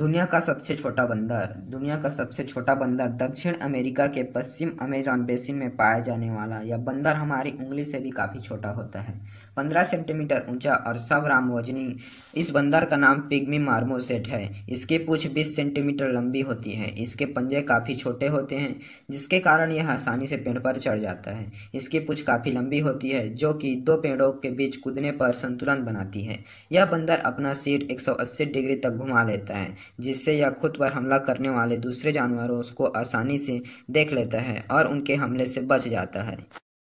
दुनिया का सबसे छोटा बंदर दुनिया का सबसे छोटा बंदर दक्षिण अमेरिका के पश्चिम अमेजॉन बेसिन में पाया जाने वाला यह बंदर हमारी उंगली से भी काफ़ी छोटा होता है पंद्रह सेंटीमीटर ऊंचा और सौ ग्राम वजनी इस बंदर का नाम पिग्मी मार्मोसेट है इसकी पूछ बीस सेंटीमीटर लंबी होती है इसके पंजे काफ़ी छोटे होते हैं जिसके कारण यह आसानी से पेड़ पर चढ़ जाता है इसकी पूछ काफ़ी लंबी होती है जो कि दो पेड़ों के बीच कूदने पर संतुलन बनाती है यह बंदर अपना सिर 180 डिग्री तक घुमा लेता है जिससे यह खुद पर हमला करने वाले दूसरे जानवरों को आसानी से देख लेता है और उनके हमले से बच जाता है